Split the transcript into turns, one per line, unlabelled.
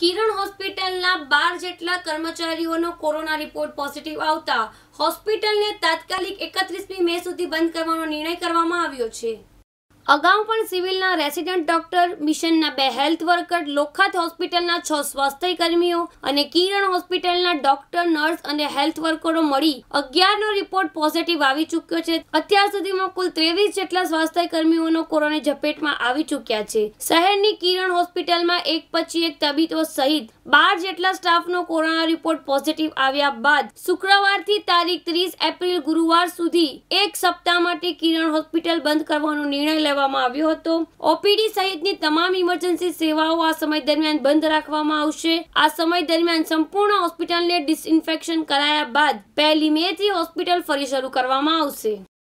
કિરણ હોસ્પિટલના બાર જેટલા કર્મચારીઓનો કોરોના રિપોર્ટ પોઝિટિવ આવતા હોસ્પિટલને તાત્કાલિક એકત્રીસમી મે સુધી બંધ કરવાનો નિર્ણય કરવામાં આવ્યો છે અગાઉ પણ સિવિલના રેસિડેન્ટ ડોક્ટર મિશનના બે હેલ્થ વર્કર લોખાત હોસ્પિટલના છ સ્વાસ્થ્ય કર્મીઓ અને કિરણ હોસ્પિટલના ડોક્ટર નર્સ અને હેલ્થ વર્કરો મળી અગિયારનો રિપોર્ટ પોઝિટિવ આવી ચૂક્યો છે અત્યાર સુધીમાં કુલ ત્રેવીસ જેટલા સ્વાસ્થ્ય કર્મીઓનો કોરોના ઝપેટમાં આવી ચૂક્યા છે શહેરની કિરણ હોસ્પિટલમાં એક પછી એક તબીબો સહિત બાર જેટલા સ્ટાફનો કોરોના રિપોર્ટ પોઝિટિવ આવ્યા બાદ શુક્રવારથી તારીખ ત્રીસ એપ્રિલ ગુરુવાર સુધી એક સપ્તાહ માટે કિરણ હોસ્પિટલ બંધ કરવાનો નિર્ણય લેવા કરવામાં આવ્યો હતો ઓપીડી સહિતની તમામ ઇમરજન્સી સેવાઓ આ સમય દરમિયાન બંધ રાખવામાં આવશે આ સમય દરમિયાન સંપૂર્ણ હોસ્પિટલને ડિસઇન્ફેક્શન કરાયા બાદ પહેલી મે થી હોસ્પિટલ ફરી શરૂ કરવામાં આવશે